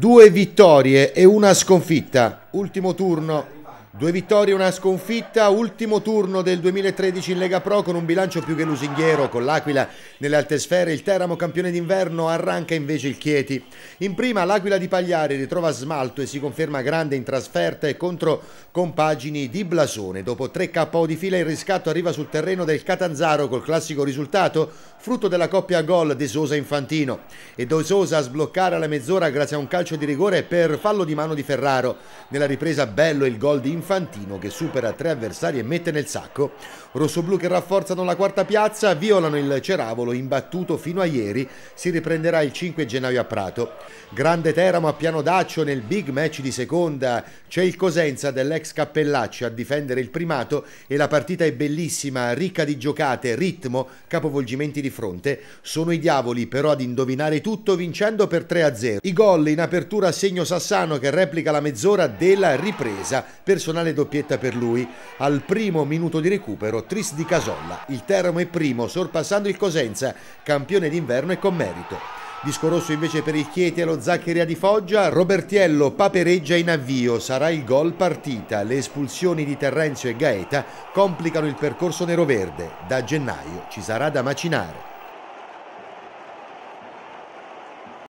Due vittorie e una sconfitta. Ultimo turno. Due vittorie una sconfitta, ultimo turno del 2013 in Lega Pro con un bilancio più che lusinghiero con l'Aquila nelle alte sfere, il Teramo campione d'inverno arranca invece il Chieti. In prima l'Aquila di Pagliari ritrova smalto e si conferma grande in trasferta e contro compagini di Blasone. Dopo 3 KO di fila il riscatto arriva sul terreno del Catanzaro col classico risultato frutto della coppia gol De Sosa Infantino e De Sosa a sbloccare alla mezz'ora grazie a un calcio di rigore per fallo di mano di Ferraro. Nella ripresa bello il gol di Infantino Infantino che supera tre avversari e mette nel sacco. Rossoblù che rafforzano la quarta piazza, violano il Ceravolo imbattuto fino a ieri, si riprenderà il 5 gennaio a Prato. Grande Teramo a piano d'accio nel big match di seconda, c'è il Cosenza dell'ex Cappellacci a difendere il primato e la partita è bellissima, ricca di giocate, ritmo, capovolgimenti di fronte. Sono i diavoli però ad indovinare tutto vincendo per 3-0. I gol in apertura a segno Sassano che replica la mezz'ora della ripresa per personale doppietta per lui. Al primo minuto di recupero, Tris di Casolla. Il Teramo è primo, sorpassando il Cosenza, campione d'inverno e con merito. Disco rosso invece per il Chieti e lo Zaccheria di Foggia, Robertiello papereggia in avvio, sarà il gol partita. Le espulsioni di Terrenzio e Gaeta complicano il percorso nero-verde. Da gennaio ci sarà da macinare.